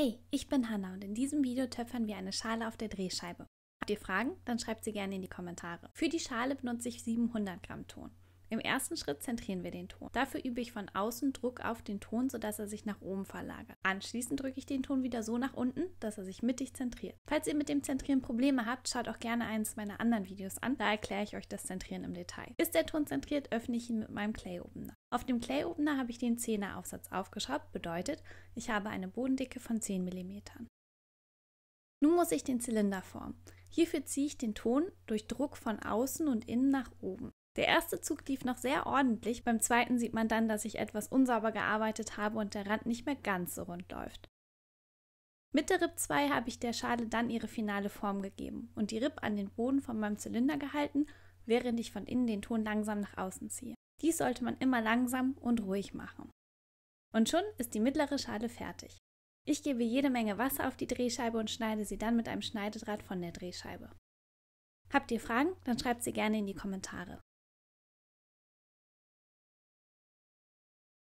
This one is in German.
Hey, ich bin Hanna und in diesem Video töpfern wir eine Schale auf der Drehscheibe. Habt ihr Fragen? Dann schreibt sie gerne in die Kommentare. Für die Schale benutze ich 700 Gramm Ton. Im ersten Schritt zentrieren wir den Ton. Dafür übe ich von außen Druck auf den Ton, sodass er sich nach oben verlagert. Anschließend drücke ich den Ton wieder so nach unten, dass er sich mittig zentriert. Falls ihr mit dem Zentrieren Probleme habt, schaut auch gerne eines meiner anderen Videos an, da erkläre ich euch das Zentrieren im Detail. Ist der Ton zentriert, öffne ich ihn mit meinem Clay Opener. Auf dem Clay Opener habe ich den Zehneraufsatz aufgeschraubt, bedeutet, ich habe eine Bodendicke von 10 mm. Nun muss ich den Zylinder formen. Hierfür ziehe ich den Ton durch Druck von außen und innen nach oben. Der erste Zug lief noch sehr ordentlich, beim zweiten sieht man dann, dass ich etwas unsauber gearbeitet habe und der Rand nicht mehr ganz so rund läuft. Mit der RIP 2 habe ich der Schale dann ihre finale Form gegeben und die RIP an den Boden von meinem Zylinder gehalten, während ich von innen den Ton langsam nach außen ziehe. Dies sollte man immer langsam und ruhig machen. Und schon ist die mittlere Schale fertig. Ich gebe jede Menge Wasser auf die Drehscheibe und schneide sie dann mit einem Schneidedraht von der Drehscheibe. Habt ihr Fragen? Dann schreibt sie gerne in die Kommentare.